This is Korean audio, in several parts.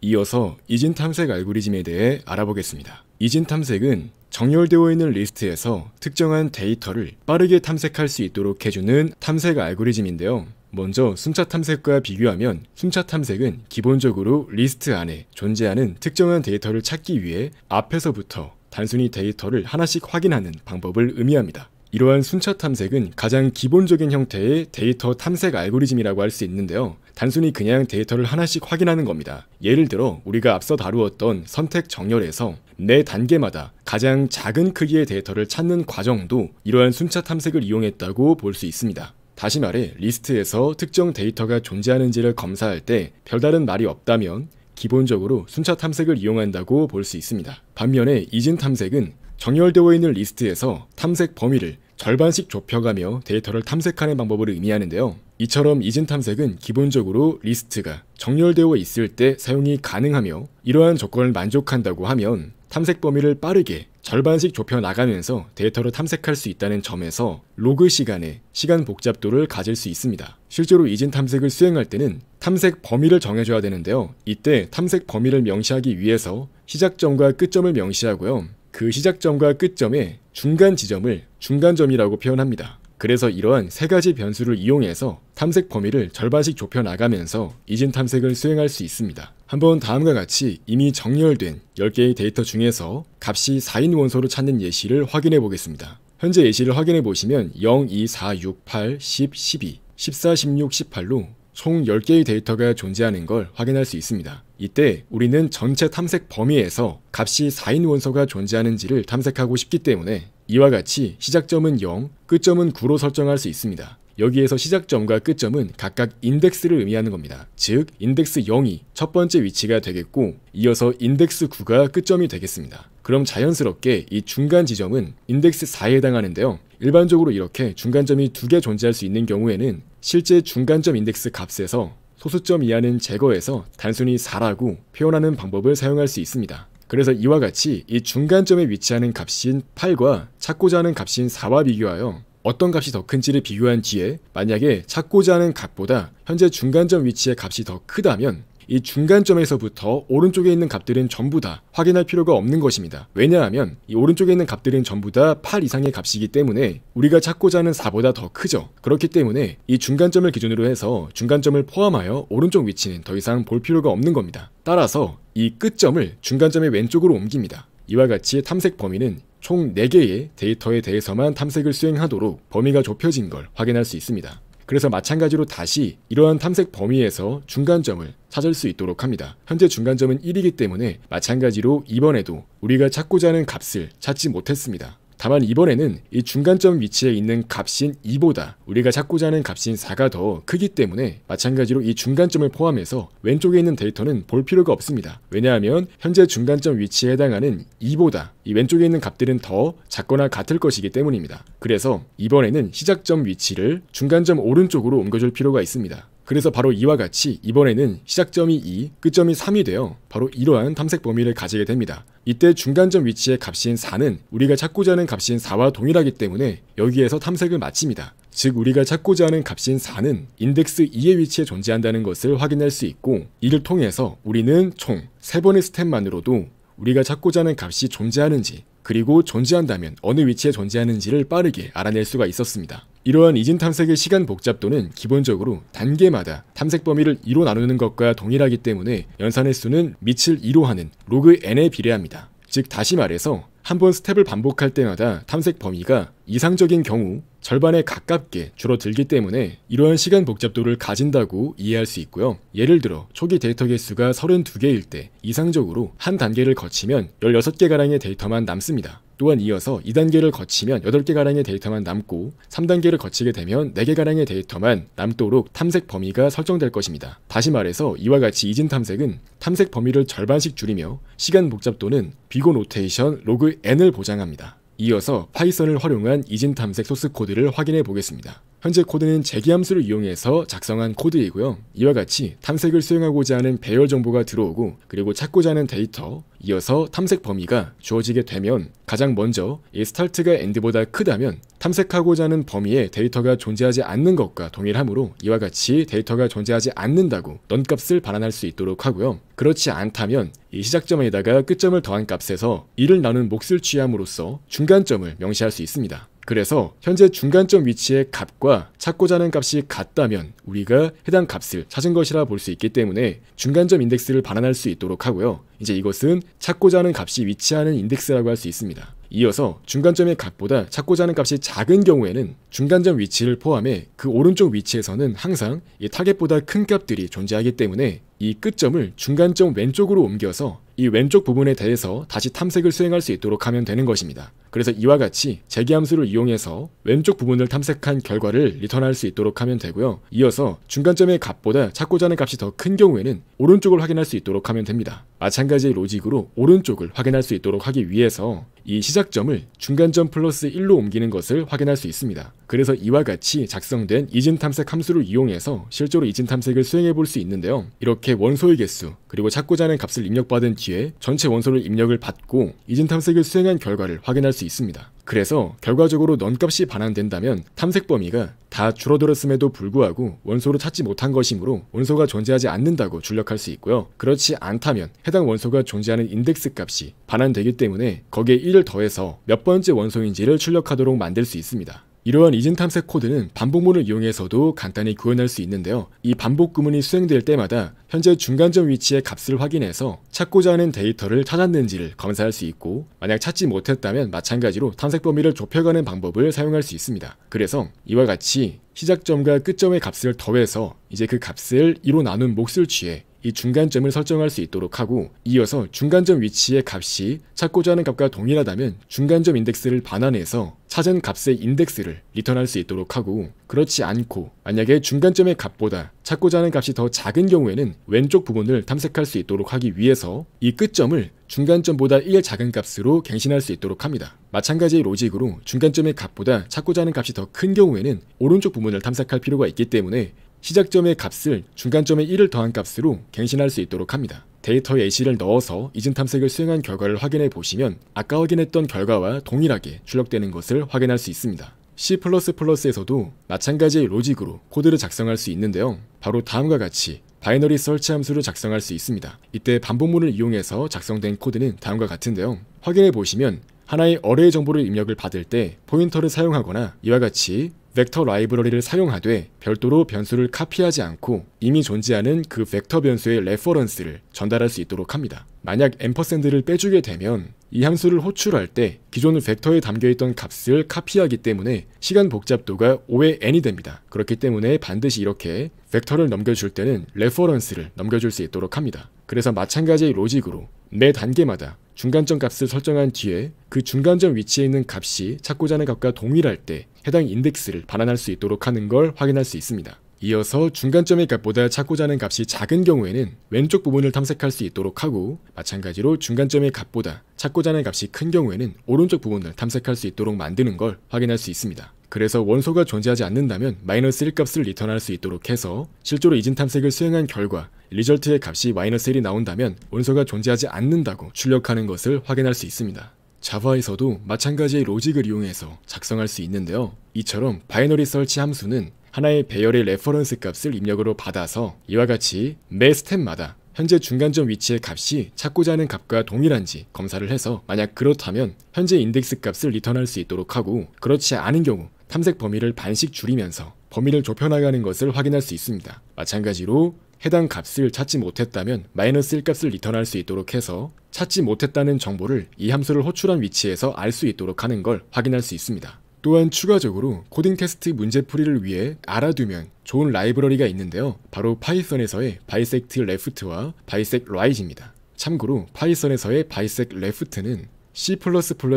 이어서 이진 탐색 알고리즘에 대해 알아보겠습니다. 이진 탐색은 정렬되어 있는 리스트에서 특정한 데이터를 빠르게 탐색할 수 있도록 해주는 탐색 알고리즘인데요. 먼저 순차 탐색과 비교하면 순차 탐색은 기본적으로 리스트 안에 존재하는 특정한 데이터를 찾기 위해 앞에서부터 단순히 데이터를 하나씩 확인하는 방법을 의미합니다. 이러한 순차 탐색은 가장 기본적인 형태의 데이터 탐색 알고리즘이라고 할 수 있는데요. 단순히 그냥 데이터를 하나씩 확인하는 겁니다. 예를 들어 우리가 앞서 다루었던 선택 정렬에서 내 네 단계마다 가장 작은 크기의 데이터를 찾는 과정도 이러한 순차 탐색을 이용했다고 볼 수 있습니다. 다시 말해 리스트에서 특정 데이터가 존재하는지를 검사할 때 별다른 말이 없다면 기본적으로 순차 탐색을 이용한다고 볼 수 있습니다. 반면에 이진 탐색은 정렬되어 있는 리스트에서 탐색 범위를 절반씩 좁혀가며 데이터를 탐색하는 방법을 의미하는데요. 이처럼 이진 탐색은 기본적으로 리스트가 정렬되어 있을 때 사용이 가능하며 이러한 조건을 만족한다고 하면 탐색 범위를 빠르게 절반씩 좁혀 나가면서 데이터를 탐색할 수 있다는 점에서 로그 시간에 시간 복잡도를 가질 수 있습니다. 실제로 이진 탐색을 수행할 때는 탐색 범위를 정해줘야 되는데요. 이때 탐색 범위를 명시하기 위해서 시작점과 끝점을 명시하고요. 그 시작점과 끝점의 중간 지점을 중간점이라고 표현합니다. 그래서 이러한 세 가지 변수를 이용해서 탐색 범위를 절반씩 좁혀 나가면서 이진 탐색을 수행할 수 있습니다. 한번 다음과 같이 이미 정렬된 10개의 데이터 중에서 값이 4인 원소로 찾는 예시를 확인해 보겠습니다. 현재 예시를 확인해 보시면 0, 2, 4, 6, 8, 10, 12, 14, 16, 18로 총 10개의 데이터가 존재하는 걸 확인할 수 있습니다. 이때 우리는 전체 탐색 범위에서 값이 4인 원소가 존재하는지를 탐색하고 싶기 때문에 이와 같이 시작점은 0, 끝점은 9로 설정할 수 있습니다. 여기에서 시작점과 끝점은 각각 인덱스를 의미하는 겁니다. 즉, 인덱스 0이 첫 번째 위치가 되겠고, 이어서 인덱스 9가 끝점이 되겠습니다. 그럼 자연스럽게 이 중간 지점은 인덱스 4에 해당하는데요. 일반적으로 이렇게 중간점이 두 개 존재할 수 있는 경우에는 실제 중간점 인덱스 값에서 소수점 이하는 제거해서 단순히 4라고 표현하는 방법을 사용할 수 있습니다. 그래서 이와 같이 이 중간점에 위치하는 값인 8과 찾고자 하는 값인 4와 비교하여 어떤 값이 더 큰지를 비교한 뒤에 만약에 찾고자 하는 값보다 현재 중간점 위치의 값이 더 크다면 이 중간점에서부터 오른쪽에 있는 값들은 전부 다 확인할 필요가 없는 것입니다. 왜냐하면 이 오른쪽에 있는 값들은 전부 다 8 이상의 값이기 때문에 우리가 찾고자 하는 4보다 더 크죠. 그렇기 때문에 이 중간점을 기준으로 해서 중간점을 포함하여 오른쪽 위치는 더 이상 볼 필요가 없는 겁니다. 따라서 이 끝점을 중간점의 왼쪽으로 옮깁니다. 이와 같이 탐색 범위는 총 4개의 데이터에 대해서만 탐색을 수행하도록 범위가 좁혀진 걸 확인할 수 있습니다. 그래서 마찬가지로 다시 이러한 탐색 범위에서 중간점을 찾을 수 있도록 합니다. 현재 중간점은 1이기 때문에 마찬가지로 이번에도 우리가 찾고자 하는 값을 찾지 못했습니다. 다만 이번에는 이 중간점 위치에 있는 값인 2보다 우리가 찾고자 하는 값인 4가 더 크기 때문에 마찬가지로 이 중간점을 포함해서 왼쪽에 있는 데이터는 볼 필요가 없습니다. 왜냐하면 현재 중간점 위치에 해당하는 2보다 이 왼쪽에 있는 값들은 더 작거나 같을 것이기 때문입니다. 그래서 이번에는 시작점 위치를 중간점 오른쪽으로 옮겨줄 필요가 있습니다. 그래서 바로 이와 같이 이번에는 시작점이 2, 끝점이 3이 되어 바로 이러한 탐색 범위를 가지게 됩니다. 이때 중간점 위치의 값인 4는 우리가 찾고자 하는 값인 4와 동일하기 때문에 여기에서 탐색을 마칩니다. 즉 우리가 찾고자 하는 값인 4는 인덱스 2의 위치에 존재한다는 것을 확인할 수 있고 이를 통해서 우리는 총 3번의 스텝만으로도 우리가 찾고자 하는 값이 존재하는지 그리고 존재한다면 어느 위치에 존재하는지를 빠르게 알아낼 수가 있었습니다. 이러한 이진 탐색의 시간 복잡도는 기본적으로 단계마다 탐색 범위를 2로 나누는 것과 동일하기 때문에 연산의 수는 밑을 2로 하는 로그 n에 비례합니다. 즉 다시 말해서 한 번 스텝을 반복할 때마다 탐색 범위가 이상적인 경우 절반에 가깝게 줄어들기 때문에 이러한 시간 복잡도를 가진다고 이해할 수 있고요. 예를 들어 초기 데이터 개수가 32개일 때 이상적으로 한 단계를 거치면 16개가량의 데이터만 남습니다. 또한 이어서 2단계를 거치면 8개가량의 데이터만 남고 3단계를 거치게 되면 4개가량의 데이터만 남도록 탐색 범위가 설정될 것입니다. 다시 말해서 이와 같이 이진 탐색은 탐색 범위를 절반씩 줄이며 시간 복잡도는 비고 노테이션 로그 n을 보장합니다. 이어서 파이썬을 활용한 이진 탐색 소스 코드를 확인해 보겠습니다. 현재 코드는 재기함수를 이용해서 작성한 코드이고요. 이와 같이 탐색을 수행하고자 하는 배열 정보가 들어오고 그리고 찾고자 하는 데이터, 이어서 탐색 범위가 주어지게 되면 가장 먼저 이 스타트가 엔드보다 크다면 탐색하고자 하는 범위에 데이터가 존재하지 않는 것과 동일하므로 이와 같이 데이터가 존재하지 않는다고 넌값을 반환할 수 있도록 하고요. 그렇지 않다면 이 시작점에다가 끝점을 더한 값에서 이를 나눈 몫을 취함으로써 중간점을 명시할 수 있습니다. 그래서 현재 중간점 위치의 값과 찾고자 하는 값이 같다면 우리가 해당 값을 찾은 것이라 볼 수 있기 때문에 중간점 인덱스를 반환할 수 있도록 하고요. 이제 이것은 찾고자 하는 값이 위치하는 인덱스라고 할 수 있습니다. 이어서 중간점의 값보다 찾고자 하는 값이 작은 경우에는 중간점 위치를 포함해 그 오른쪽 위치에서는 항상 이 타겟보다 큰 값들이 존재하기 때문에 이 끝점을 중간점 왼쪽으로 옮겨서 이 왼쪽 부분에 대해서 다시 탐색을 수행할 수 있도록 하면 되는 것입니다. 그래서 이와 같이 재기함수를 이용해서 왼쪽 부분을 탐색한 결과를 리턴할 수 있도록 하면 되고요. 이어서 중간점의 값보다 찾고자 하는 값이 더 큰 경우에는 오른쪽을 확인할 수 있도록 하면 됩니다. 마찬가지의 로직으로 오른쪽을 확인할 수 있도록 하기 위해서 이 시작점을 중간점 플러스 1로 옮기는 것을 확인할 수 있습니다. 그래서 이와 같이 작성된 이진 탐색 함수를 이용해서 실제로 이진 탐색을 수행해 볼 수 있는데요. 이렇게 원소의 개수 그리고 찾고자 하는 값을 입력받은 뒤에 전체 원소를 입력을 받고 이진 탐색을 수행한 결과를 확인할 수 있습니다. 그래서 결과적으로 넌값이 반환된다면 탐색 범위가 다 줄어들었음에도 불구하고 원소를 찾지 못한 것이므로 원소가 존재하지 않는다고 출력할 수 있고요. 그렇지 않다면 해당 원소가 존재하는 인덱스 값이 반환되기 때문에 거기에 1을 더해서 몇 번째 원소인지를 출력하도록 만들 수 있습니다. 이러한 이진 탐색 코드는 반복문을 이용해서도 간단히 구현할 수 있는데요. 이 반복 구문이 수행될 때마다 현재 중간점 위치의 값을 확인해서 찾고자 하는 데이터를 찾았는지를 검사할 수 있고 만약 찾지 못했다면 마찬가지로 탐색 범위를 좁혀가는 방법을 사용할 수 있습니다. 그래서 이와 같이 시작점과 끝점의 값을 더해서 이제 그 값을 2로 나눈 몫을 취해 이 중간점을 설정할 수 있도록 하고 이어서 중간점 위치의 값이 찾고자 하는 값과 동일하다면 중간점 인덱스를 반환해서 찾은 값의 인덱스를 리턴할 수 있도록 하고 그렇지 않고 만약에 중간점의 값보다 찾고자 하는 값이 더 작은 경우에는 왼쪽 부분을 탐색할 수 있도록 하기 위해서 이 끝점을 중간점보다 1 작은 값으로 갱신할 수 있도록 합니다. 마찬가지의 로직으로 중간점의 값보다 찾고자 하는 값이 더 큰 경우에는 오른쪽 부분을 탐색할 필요가 있기 때문에 시작점의 값을 중간점의 1을 더한 값으로 갱신할 수 있도록 합니다. 데이터에 AC를 넣어서 이진 탐색을 수행한 결과를 확인해 보시면 아까 확인했던 결과와 동일하게 출력되는 것을 확인할 수 있습니다. C++에서도 마찬가지의 로직으로 코드를 작성할 수 있는데요. 바로 다음과 같이 바이너리 설치 함수를 작성할 수 있습니다. 이때 반복문을 이용해서 작성된 코드는 다음과 같은데요. 확인해 보시면 하나의 어뢰의 정보를 입력을 받을 때 포인터를 사용하거나 이와 같이 벡터 라이브러리를 사용하되 별도로 변수를 카피하지 않고 이미 존재하는 그 벡터 변수의 레퍼런스를 전달할 수 있도록 합니다. 만약 앰퍼센드를 빼주게 되면 이 함수를 호출할 때 기존 벡터에 담겨있던 값을 카피하기 때문에 시간 복잡도가 5의 n이 됩니다. 그렇기 때문에 반드시 이렇게 벡터를 넘겨줄 때는 레퍼런스를 넘겨줄 수 있도록 합니다. 그래서 마찬가지의 로직으로 매 단계마다 중간점 값을 설정한 뒤에 그 중간점 위치에 있는 값이 찾고자 하는 값과 동일할 때 해당 인덱스를 반환할 수 있도록 하는 걸 확인할 수 있습니다. 이어서 중간점의 값보다 찾고자 하는 값이 작은 경우에는 왼쪽 부분을 탐색할 수 있도록 하고 마찬가지로 중간점의 값보다 찾고자 하는 값이 큰 경우에는 오른쪽 부분을 탐색할 수 있도록 만드는 걸 확인할 수 있습니다. 그래서 원소가 존재하지 않는다면 마이너스 1값을 리턴할 수 있도록 해서 실제로 이진 탐색을 수행한 결과 리절트의 값이 마이너스 1이 나온다면 원소가 존재하지 않는다고 출력하는 것을 확인할 수 있습니다. 자바에서도 마찬가지의 로직을 이용해서 작성할 수 있는데요. 이처럼 바이너리 설치 함수는 하나의 배열의 레퍼런스 값을 입력으로 받아서 이와 같이 매 스텝마다 현재 중간점 위치의 값이 찾고자 하는 값과 동일한지 검사를 해서 만약 그렇다면 현재 인덱스 값을 리턴할 수 있도록 하고 그렇지 않은 경우 탐색 범위를 반씩 줄이면서 범위를 좁혀나가는 것을 확인할 수 있습니다. 마찬가지로 해당 값을 찾지 못했다면 마이너스 1값을 리턴할 수 있도록 해서 찾지 못했다는 정보를 이 함수를 호출한 위치에서 알 수 있도록 하는 걸 확인할 수 있습니다. 또한 추가적으로 코딩 테스트 문제풀이를 위해 알아두면 좋은 라이브러리가 있는데요. 바로 파이썬에서의 bisect left와 bisect right입니다. 참고로 파이썬에서의 bisect left는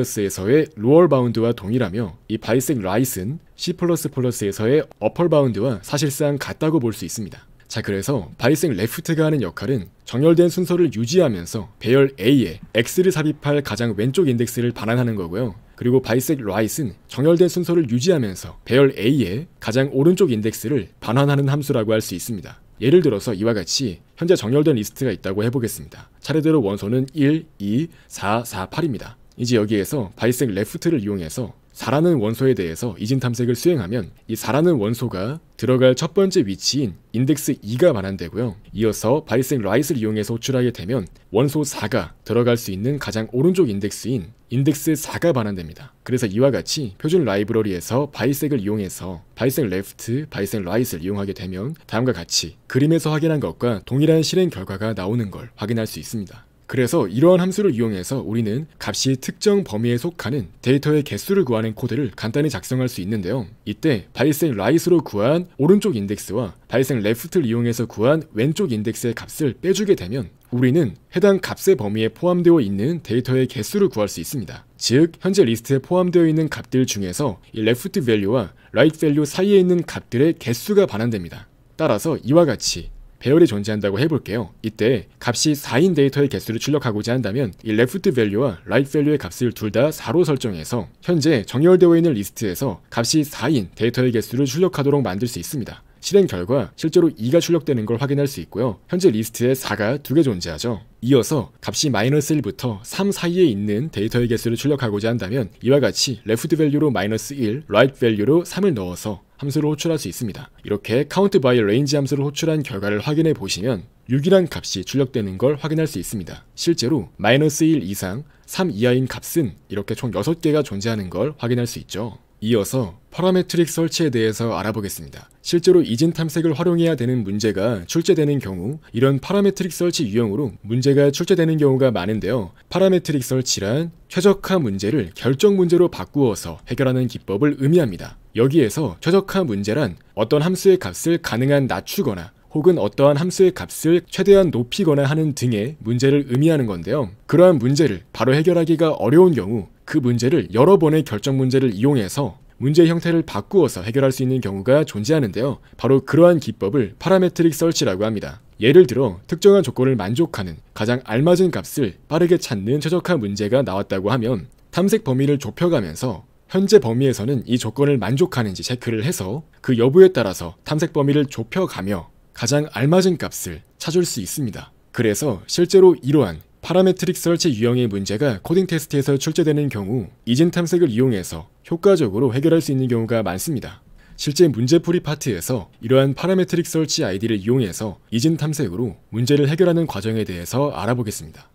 C++에서의 로얼 바운드와 동일하며 이 바이색 라이슨 C++에서의 어펄 바운드와 사실상 같다고 볼 수 있습니다. 자 그래서 바이생 레프트가 하는 역할은 정렬된 순서를 유지하면서 배열 A에 X를 삽입할 가장 왼쪽 인덱스를 반환하는 거고요. 그리고 바이색 라이트는 정렬된 순서를 유지하면서 배열 A에 가장 오른쪽 인덱스를 반환하는 함수라고 할 수 있습니다. 예를 들어서 이와 같이 현재 정렬된 리스트가 있다고 해보겠습니다. 차례대로 원소는 1, 2, 4, 4, 8입니다. 이제 여기에서 바이색 레프트를 이용해서 사라는 원소에 대해서 이진 탐색을 수행하면 이사라는 원소가 들어갈 첫 번째 위치인 인덱스 2가 반환되고요. 이어서 바이생 라이스를 이용해서 호출하게 되면 원소 4가 들어갈 수 있는 가장 오른쪽 인덱스인 인덱스 4가 반환됩니다. 그래서 이와 같이 표준 라이브러리에서 바이색을 이용해서 바이색 레프트, 바이색 라이스를 이용하게 되면 다음과 같이 그림에서 확인한 것과 동일한 실행 결과가 나오는 걸 확인할 수 있습니다. 그래서 이러한 함수를 이용해서 우리는 값이 특정 범위에 속하는 데이터의 개수를 구하는 코드를 간단히 작성할 수 있는데요. 이때 발생 라이스로 구한 오른쪽 인덱스와 발생 레프트를 이용해서 구한 왼쪽 인덱스의 값을 빼주게 되면 우리는 해당 값의 범위에 포함되어 있는 데이터의 개수를 구할 수 있습니다. 즉, 현재 리스트에 포함되어 있는 값들 중에서 이 left value와 right value 사이에 있는 값들의 개수가 반환됩니다. 따라서 이와 같이 배열이 존재한다고 해볼게요. 이때 값이 4인 데이터의 개수를 출력하고자 한다면 이 레프트 밸류와 라이트 밸류의 값을 둘 다 4로 설정해서 현재 정렬되어 있는 리스트에서 값이 4인 데이터의 개수를 출력하도록 만들 수 있습니다. 실행 결과 실제로 2가 출력되는 걸 확인할 수 있고요. 현재 리스트에 4가 2개 존재하죠. 이어서 값이 마이너스 1부터 3 사이에 있는 데이터의 개수를 출력하고자 한다면 이와 같이 레프트 밸류로 마이너스 1, 라이트 밸류로 3을 넣어서 함수를 호출할 수 있습니다. 이렇게 count by range 함수를 호출한 결과를 확인해 보시면 6이란 값이 출력되는 걸 확인할 수 있습니다. 실제로 마이너스 1 이상, 3 이하인 값은 이렇게 총 6개가 존재하는 걸 확인할 수 있죠. 이어서 파라메트릭 설치에 대해서 알아보겠습니다. 실제로 이진 탐색을 활용해야 되는 문제가 출제되는 경우 이런 파라메트릭 설치 유형으로 문제가 출제되는 경우가 많은데요. 파라메트릭 설치란 최적화 문제를 결정 문제로 바꾸어서 해결하는 기법을 의미합니다. 여기에서 최적화 문제란 어떤 함수의 값을 가능한 낮추거나 혹은 어떠한 함수의 값을 최대한 높이거나 하는 등의 문제를 의미하는 건데요. 그러한 문제를 바로 해결하기가 어려운 경우 그 문제를 여러 번의 결정 문제를 이용해서 문제 형태를 바꾸어서 해결할 수 있는 경우가 존재하는데요. 바로 그러한 기법을 파라메트릭 설치라고 합니다. 예를 들어 특정한 조건을 만족하는 가장 알맞은 값을 빠르게 찾는 최적화 문제가 나왔다고 하면 탐색 범위를 좁혀가면서 현재 범위에서는 이 조건을 만족하는지 체크를 해서 그 여부에 따라서 탐색 범위를 좁혀가며 가장 알맞은 값을 찾을 수 있습니다. 그래서 실제로 이러한 파라메트릭 설치 유형의 문제가 코딩 테스트에서 출제되는 경우 이진 탐색을 이용해서 효과적으로 해결할 수 있는 경우가 많습니다. 실제 문제풀이 파트에서 이러한 파라메트릭 설치 아이디를 이용해서 이진 탐색으로 문제를 해결하는 과정에 대해서 알아보겠습니다.